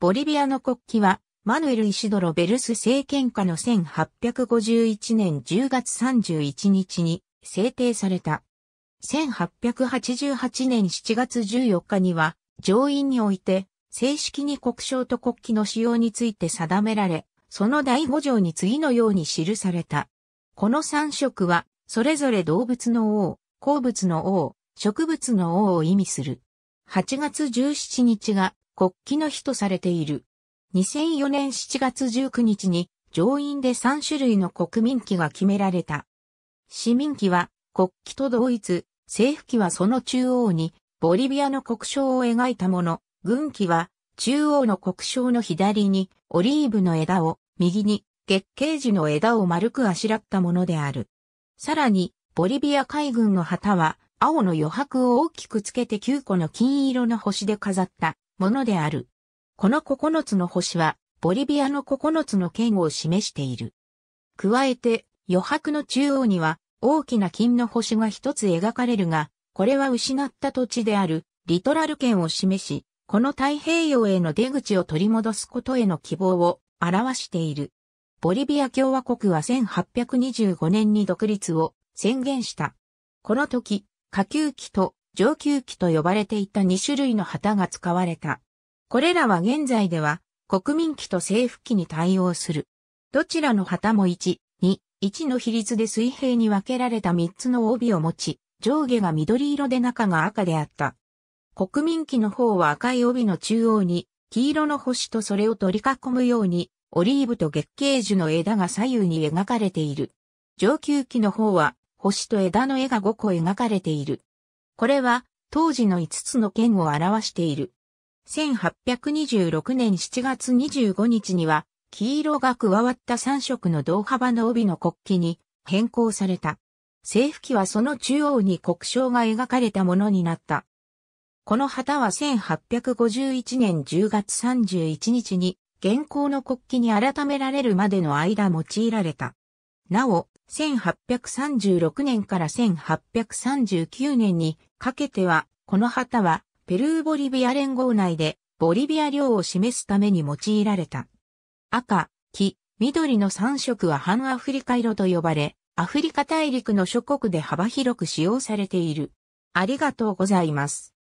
ボリビアの国旗は、マヌエル・イシドロ・ベルス政権下の1851年10月31日に制定された。1888年7月14日には、上院において、正式に国章と国旗の使用について定められ、その第5条に次のように記された。この3色は、それぞれ動物の王、鉱物の王、植物の王を意味する。8月17日が国旗の日とされている。2004年7月19日に上院で3種類の国民旗が決められた。市民旗は国旗と同一、政府旗はその中央にボリビアの国章を描いたもの、軍旗は中央の国章の左にオリーブの枝を、右に月桂樹の枝を丸くあしらったものである。さらに、ボリビア海軍の旗は青の余白を大きくつけて9個の金色の星で飾ったものである。この9つの星は、ボリビアの9つの県を示している。加えて、余白の中央には、大きな金の星が一つ描かれるが、これは失った土地である、リトラル圏を示し、この太平洋への出口を取り戻すことへの希望を表している。ボリビア共和国は1825年に独立を宣言した。この時、下級期と上級機と呼ばれていた2種類の旗が使われた。これらは現在では国民機と政府機に対応する。どちらの旗も1、2、1の比率で水平に分けられた3つの帯を持ち、上下が緑色で中が赤であった。国民機の方は赤い帯の中央に、黄色の星とそれを取り囲むように、オリーブと月桂樹の枝が左右に描かれている。上級機の方は、星と枝の絵が5個描かれている。これは当時の5つの県を表している。1826年7月25日には、黄色が加わった3色の同幅の帯の国旗に変更された。政府旗はその中央に国章が描かれたものになった。この旗は1851年10月31日に現行の国旗に改められるまでの間用いられた。なお、1836年から1839年にかけては、この旗は、ペルー・ボリビア連合内で、ボリビア領を示すために用いられた。赤、黄、緑の3色は半アフリカ色と呼ばれ、アフリカ大陸の諸国で幅広く使用されている。ありがとうございます。